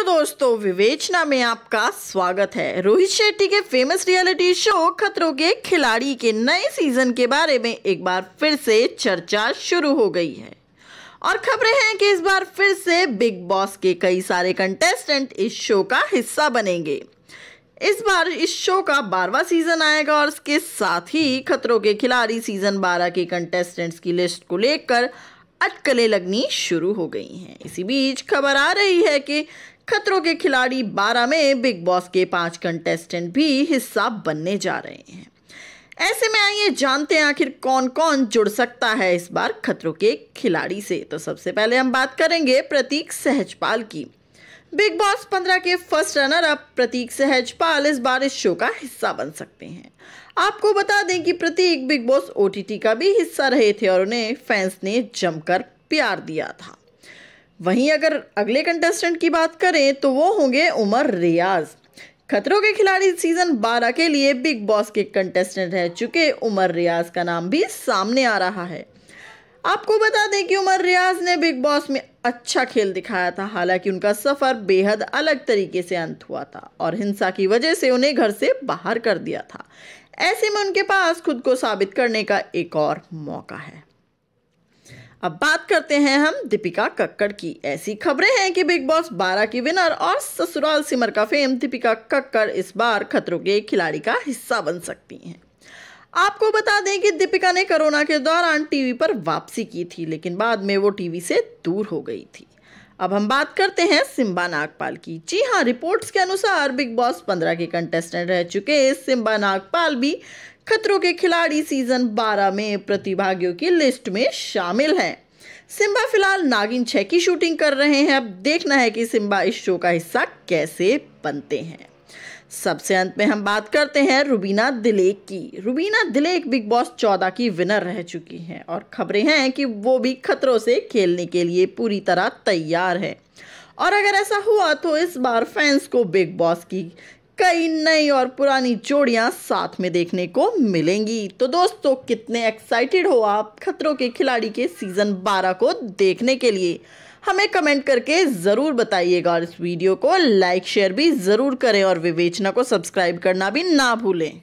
hello दोस्तों विवेचना में आपका स्वागत है रोहित शेट्टी के फेमस रियलिटी शो खतरों के खिलाड़ी के नए सीजन के बारे में एक बार फिर से चर्चा शुरू हो गई है और खबरें हैं कि इस बार फिर से बिग बॉस के कई सारे कंटेस्टेंट इस शो का हिस्सा बनेंगे इस बार इस शो का बारवा सीजन आएगा और इसके साथ ही खतरों के खिलाड़ी सीजन बारह के कंटेस्टेंट्स की लिस्ट को लेकर अटकलें लगनी शुरू हो गई हैं इसी बीच खबर आ रही है कि खतरों के खिलाड़ी 12 में बिग बॉस के पांच कंटेस्टेंट भी हिस्सा बनने जा रहे हैं ऐसे में आइए जानते हैं आखिर कौन कौन जुड़ सकता है इस बार खतरों के खिलाड़ी से तो सबसे पहले हम बात करेंगे प्रतीक सहजपाल की बिग बॉस पंद्रह के फर्स्ट रनर अब प्रतीक सहजपाल इस बार इस शो का हिस्सा बन सकते हैं आपको बता दें कि प्रतीक बिग बॉस ओटीटी का भी हिस्सा रहे थे और उन्हें फैंस ने जमकर प्यार दिया था वहीं अगर अगले कंटेस्टेंट की बात करें तो वो होंगे उमर रियाज खतरों के खिलाड़ी सीजन 12 के लिए बिग बॉस के कंटेस्टेंट रह चुके उमर रियाज का नाम भी सामने आ रहा है आपको बता दें कि उमर रियाज ने बिग बॉस में अच्छा खेल दिखाया था हालांकि उनका सफ़र बेहद अलग तरीके से अंत हुआ था और हिंसा की वजह से उन्हें घर से बाहर कर दिया था ऐसे में उनके पास खुद को साबित करने का एक और मौका है अब बात करते हैं हम दीपिका कक्कड़ की ऐसी खबरें हैं कि बिग बॉस 12 की विनर और ससुराल सिमर का फेम दीपिका कक्कड़ इस बार खतरों के खिलाड़ी का हिस्सा बन सकती हैं आपको बता दें कि दीपिका ने कोरोना के दौरान टीवी पर वापसी की थी लेकिन बाद में वो टीवी से दूर हो गई थी अब हम बात करते हैं सिम्बा नागपाल की जी हाँ रिपोर्ट्स के अनुसार बिग बॉस 15 के कंटेस्टेंट रह चुके सिम्बा नागपाल भी खतरों के खिलाड़ी सीजन 12 में प्रतिभागियों की लिस्ट में शामिल हैं सिम्बा फिलहाल नागिन छः की शूटिंग कर रहे हैं अब देखना है कि सिम्बा इस शो का हिस्सा कैसे बनते हैं सबसे अंत में हम बात करते हैं रुबीना दिलेक की रुबीना दिलेक बिग बॉस चौदह की विनर रह चुकी हैं और खबरें हैं कि वो भी खतरों से खेलने के लिए पूरी तरह तैयार है और अगर ऐसा हुआ तो इस बार फैंस को बिग बॉस की कई नई और पुरानी जोड़ियां साथ में देखने को मिलेंगी तो दोस्तों कितने एक्साइटेड हो आप खतरों के खिलाड़ी के सीज़न 12 को देखने के लिए हमें कमेंट करके ज़रूर बताइएगा और इस वीडियो को लाइक शेयर भी ज़रूर करें और विवेचना को सब्सक्राइब करना भी ना भूलें